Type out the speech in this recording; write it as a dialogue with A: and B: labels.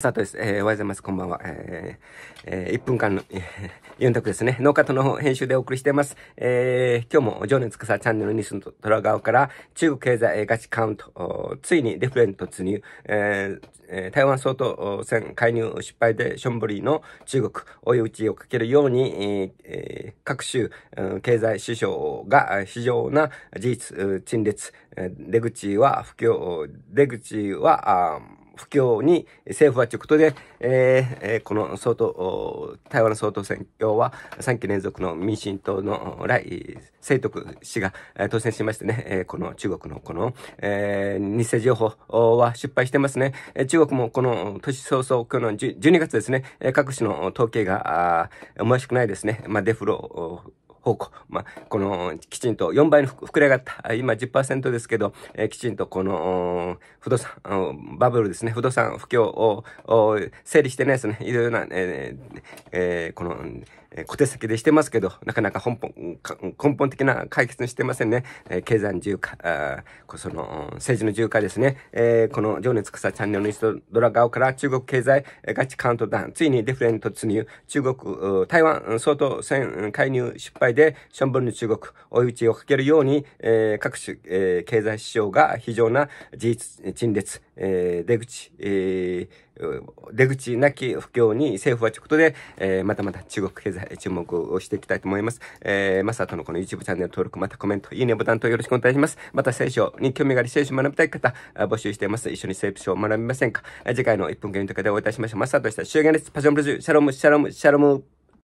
A: スタートです。えー、おはようございます。こんばんは。えー、えー、1分間の、えー、4択ですね。ノーカットの編集でお送りしています。えー、今日も、情熱草チャンネルニスの虎オから中国経済ガチカウント、ついにデフレント突入、えー、台湾総統選介入失敗でションブリーの中国、追い打ちをかけるように、えー、各州、経済首相が非常な事実、陳列、出口は不況、出口は、不況に政府はということで、えー、この総統、台湾の総統選挙は3期連続の民進党の来清徳氏が当選しましてね、この中国のこの、えー、偽情報は失敗してますね。中国もこの年早々、去年12月ですね、各種の統計が思わしくないですね、まあ、デフロ方向この、きちんと4倍に膨れ上がった、今10%ですけど、えー、きちんとこの、不動産、バブルですね、不動産不況を整理してね、ですね、いろいろな、えーえー、この、えー、小手先でしてますけど、なかなか根本、根本的な解決にしてませんね。えー、経済の自由化、あその、政治の自由化ですね。えー、この情熱草チャンネルの一ドラ顔から中国経済ガチカウントダウン、ついにデフレに突入、中国、台湾相当戦介入失敗で、しょんぼルの中国、追い打ちをかけるように、えー、各種、えー、経済指標が非常な事実陳列、えー、出口、えー、出口なき不況に政府はということで、えー、またまた中国経済注目をしていきたいと思います。えー、マサトのこの YouTube チャンネル登録、またコメント、いいねボタンとよろしくお願いします。また聖書に興味があり聖書を学びたい方、募集しています。一緒に聖書を学びませんか次回の1分間とかでお会いいたしましょう。マサトでした。終言です。パジョンブルジュ、シャロム、シャロム、シャロム。